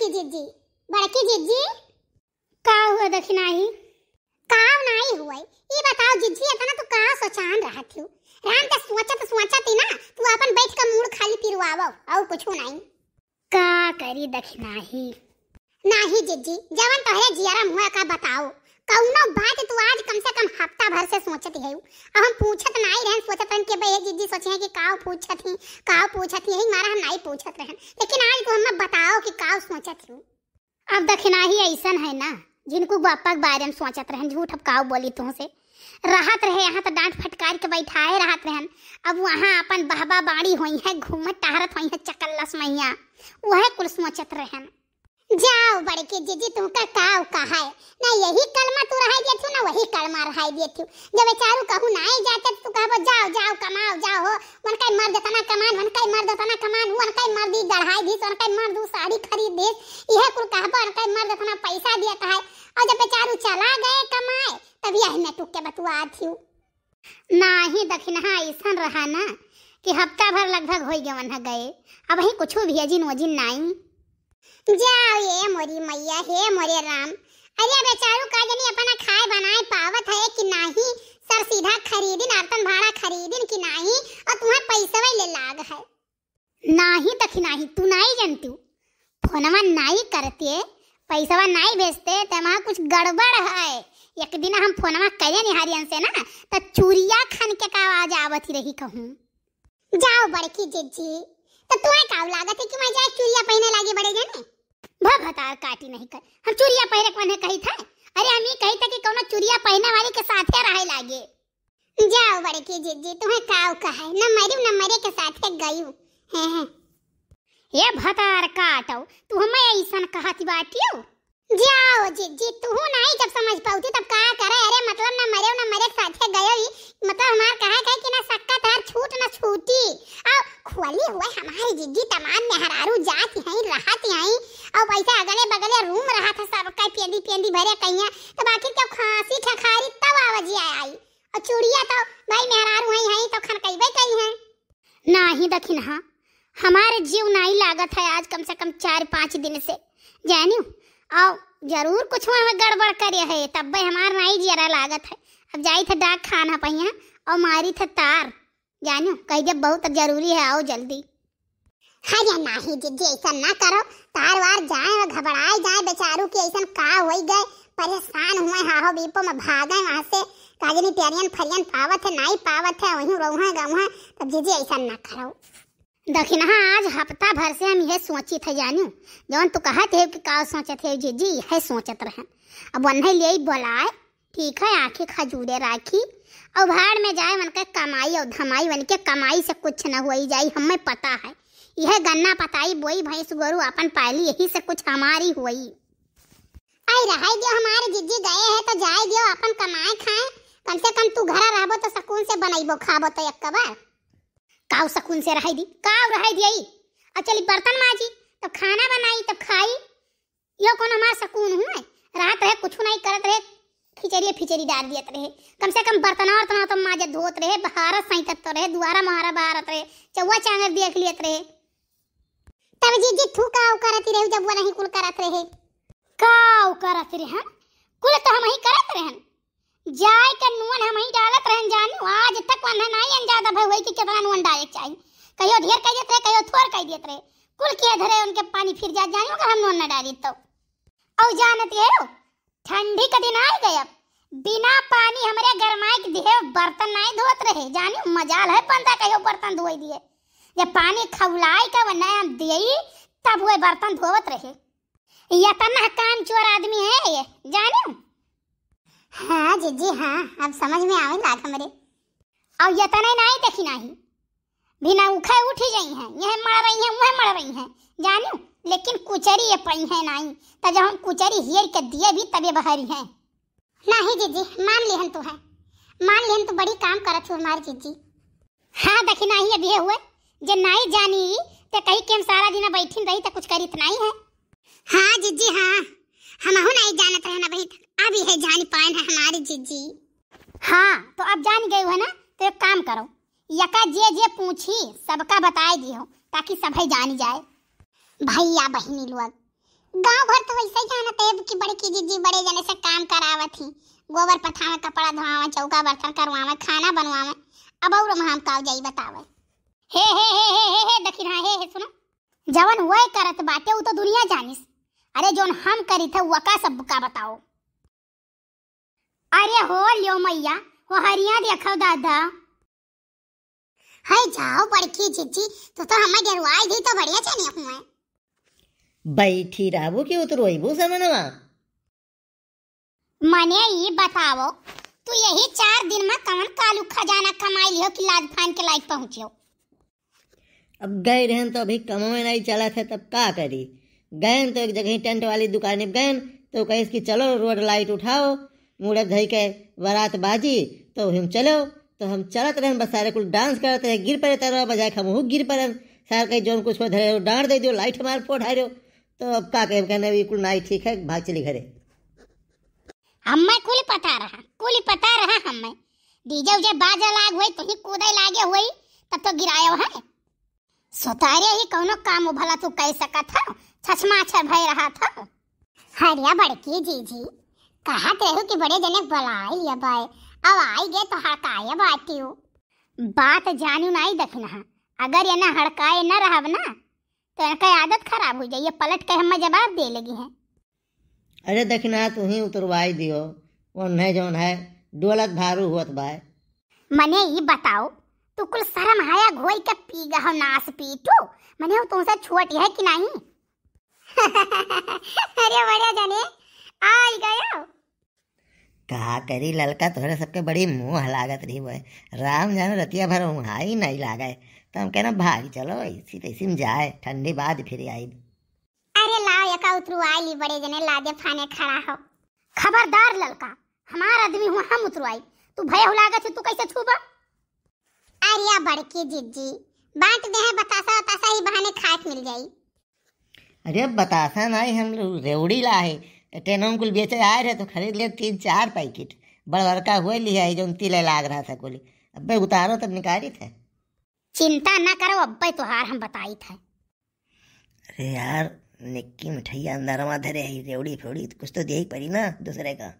बड़की जीजी बड़की जीजी का हुआ दखिनाही का नाही हुई ई बताओ जिज्जी अतना तो का सोचान रहत हो राम के सोचा तो सोचा थी ना तू अपन बैठ के मूड खाली पिरवावो और कुछ नहीं का करी दखिनाही नाही जीजी जवन तोहरे जियारा मुआ का बताओ कौनो बात तू आज कम से कम हफ्ता भर से सोचत है अब हम पूछत नहीं रहे सोचत रहे के भाई जीजी सोचे कि काव पूछत ही काव पूछत ही मारा हम नहीं पूछत रहे लेकिन आज को हमें बताओ कि काव सोचत हूँ अब देखना ही ऐसा है ना जिनको बापा के बारे में सोचत रहे झूठ अब काव बोली तू से रहत रहे यहाँ तो डांट फटकार के बैठाए रहत रहन अब वहाँ अपन बहबा बाड़ी हुई है घूमत टहरत हुई है चकल्लस मैया वह कुल सोचत रहन जाओ बड़े के जीजी तुमका काव का है ना यही कलमा तू रहा दिए थू ना वही कलमा रहा दिए थू जब बेचारू कहू ना आई जाते तो तू कहबो जाओ जाओ कमाओ जाओ हो मन कई मर्द तना कमान मन कई मर्द तना कमान वन कई दी गढ़ाई दी वन कई दू साड़ी खरीद दे यह कुल कहबो वन कई मर्द तना पैसा दिया का है और जब बेचारू चला गए कमाए तब यह न टुक के बतुआ थी ना ही दखिनहा ऐसा रहा ना कि हफ्ता भर लगभग हो गए गए अब ही कुछ भी अजिन वजिन नाई जाओ ये मोरी मैया हे मोरे राम अरे बेचारू का जनी अपना खाए बनाए पावत है कि नाही सर सीधा खरीदिन आतन भाड़ा खरीदिन कि नाही और तुम्हें पैसा ले लाग है नाही तक नाही तू नहीं जानती फोनवा नहीं करते पैसा नहीं भेजते तमा कुछ गड़बड़ है एक दिन हम फोनवा कहे निहारियन से ना तो चूरिया खन के का आवाज आवत ही रही कहूँ जाओ बड़की जेजी तो तोय काव लागत है कि मैं जाए चुरिया पहने लागे बड़े जाने भ भतार काटी नहीं कर हम चुरिया पहरे कोने कही था अरे हम ही कही था कि कोनो चुरिया पहने वाली के साथ है रहे लागे जाओ बड़े की जिज्जी तुम्हें काव का है ना मरू ना मरे के साथ है गई हे हे ये भतार काटो तू हमें ऐसा कहती बाटियो जाओ जिज्जी तू नहीं जब समझ पाऊती तब का करे अरे मतलब ना मरे ना मरे साथे गयो ही मतलब हमार कहा कहे कि ना सक्का तार छूट ना छूटी आओ खुली हुए हम जिग्गी तमान मेहरारू जात हैं रहत हैं और पैसा अगले बगले रूम रहा था सब कई पेंदी पेंदी भरे कहिया तो बाकी क्या तो खांसी खखारी तब आवाज आई और चुड़िया तो भाई मेहरारू हैं हैं तो खन कई कहीं हैं ना ही दखिन हाँ हमारे जीव ना ही लागत है आज कम से कम चार पाँच दिन से जानियो आओ जरूर कुछ वहाँ गड़बड़ करे है तब भाई हमार ना ही जरा लागत है अब जाई था डाक खाना पहिया और मारी था तार जानो कही जब बहुत जरूरी है आओ जल्दी अरे नाही दीदी ऐसा ना करो तार वार जाए और घबराए जाए बेचारू की ऐसा का हो गए परेशान हुए हाहो बीपो में भागे वहां से काजनी प्यारियन फरियन पावत है नाई पावत है वहीं रोहा गवा तब जीजी ऐसा ना करो दखिन आज हफ्ता भर से हम यह सोची थे जानू जौन तू तो कहते है कि का सोचत है जीजी यह सोचत रहे अब वन्हे लिए बोलाए ठीक है आंखें खजूरे राखी और भाड़ में जाए मन के कमाई और धमाई बन के कमाई से कुछ न हो जाई हमें पता है यह गन्ना पताई बोई भैंस गोरु अपन पाली यही से कुछ हमारी हुई आई रहाई दियो हमारे जिज्जी गए हैं तो जाए दियो अपन कमाए खाए कम से कम तू घर रहबो तो सकून से बनैबो खाबो तो एक बार काव सकून से रहाई दी काव रहाई दी आई और चली बर्तन माजी तो खाना बनाई तो खाई यो कौन हमार सकून हुआ रात रहे कुछ नहीं करत रहे खिचड़ी फिचड़ी डाल दियत रहे कम से कम बर्तन और तना तो, तो माजे धोत रहे बहारत सही तो रहे दुआरा महारा बहारत रहे चौवा चांगर देख लियत रहे तब जी जी थू का करत रहे जब वो नहीं कुल करत रहे का करत रहे हाँ? कुल तो हम ही करत रहन जाय के नुन हम ही डालत रहे जानू आज तक वन नहीं अंजादा भाई होई कि कितना नुन डाले चाहिए कहियो ढेर कह देते कहियो थोर कह देते रहे कुल के धरे उनके पानी फिर जा जानू का हम नुन ना डाली तो औ जानत गयो ठंडी का दिन आ गया बिना पानी हमरे गरमाई के देह बर्तन नहीं धोत रहे जानू मजाल है बंदा कहियो बर्तन धोई दिए ये पानी खौलाए का नया दियई तब वो बर्तन धोवत रहे ये तना काम चोर आदमी है ये जानू हाँ जीजी हाँ अब समझ में आवे लाग हमरे और ये तो नहीं नहीं देखी नहीं बिना उखे उठ ही जाई हैं यह मर रही हैं वह मर रही हैं जानू लेकिन कुचरी ये पई है नहीं तो जब हम कुचरी हियर के दिए भी तब ये बहरी हैं नहीं जीजी मान लिहन तो है मान लिहन तो बड़ी काम करत हमारी जीजी हाँ देखी नहीं अभी हुए जे नाई जानी ते कही के हम सारा दिन बैठी रही तो कुछ करित नहीं है हाँ जीजी हाँ हम हूँ नहीं जानत रहे ना भाई अभी है जानी पान है हमारी जीजी हाँ तो अब जान गई हो ना तो एक काम करो यका जे जे पूछी सबका बताए दी हो ताकि सब है जान जाए भैया बहनी लोग गांव भर तो वैसे ही कि बड़े की जीजी बड़े जने से काम करावत ही गोबर पथावे कपड़ा धोवावे चौका बर्तन करवावे खाना बनवावे अब और हम काव जाई बतावे हे हे हे हे हे हे दखिन हाँ हे हे सुनो जवन वह करत बाटे वो तो दुनिया जानिस अरे जोन हम करी था वका सब का बताओ अरे हो लियो मैया वो हरिया देखो दादा हाय जाओ बड़की जीजी तो तो हमें डरवाई दी तो बढ़िया छे नहीं हुए बैठी राबू के उतर तो रोइबू समनवा मने ये बताओ तू यही चार दिन में कवन कालू खजाना कमाई लियो कि लाज फान के लायक पहुंचियो अब गए रहन तो अभी कमाए नहीं चला थे तब का करी गए तो एक जगह टेंट वाली दुकान में गए तो कहे कि चलो रोड लाइट उठाओ मुड़ब धई के बारात बाजी तो हम चलो तो हम चलत रहन बस सारे कुल डांस करते रहे गिर पड़े तरह बजाय हम गिर पड़न सार कहीं जो कुछ धरे हो डांट दे दो लाइट हमारे फोड़ हारो तो अब का कहे कहने अभी कुल नाई ठीक है भाग चली घरे हम्मे कुल पता रहा कुल पता रहा हम्मे डीजे उजे बाजा लाग हुई तो ही कूदे लागे हुई तब तो गिरायो है सुतारे ही कोनो काम भला तू कह सका था चश्मा छ अच्छा भय रहा था हरिया बड़की जी जी कहा रहू कि बड़े जने बलाई अब भाई अब आई गए तो हड़काए बाटियो बात जानू नहीं देखना अगर ये ना हड़काए ना रहब ना तो इनका आदत खराब हो जाइए पलट के हम जवाब दे लगी है अरे देखना तू ही उतरवाई दियो वो नहीं जोन है डोलत भारू होत भाई मने ये बताओ तू कुल शर्म हाया घोई के पी गहो नास पीटू मने हो तुमसे छुट है कि नहीं अरे बढ़िया जाने आज गयो कहा करी ललका तोरे सबके बड़ी मुंह हलागत रही वो राम जानो रतिया भर हाई नहीं लागे तो हम कहना भाग चलो इसी तैसी तो में जाए ठंडी बाद फिर आई अरे लाओ यका उतरू आई ली बड़े जने लादे फाने खड़ा हो खबरदार ललका हमार आदमी हुआ हम उतरू आई तू भय हुलागत है तू कैसे छूब बड़की जिज्जी बांट दे है बतासा बतासा ही बहाने खाट मिल जाई अरे बतासा नहीं हम लोग रेवड़ी ला है टेनों कुल बेचे आए रहे तो खरीद ले तीन चार पैकेट बड़ बड़का हुए लिया है जो तिले लाग रहा था कोली अब उतारो तब निकारी थे चिंता ना करो अब्बे तुहार हम बताई थे अरे यार निक्की मिठाइया अंदर धरे है रेवड़ी फेवड़ी कुछ तो देख पड़ी ना दूसरे का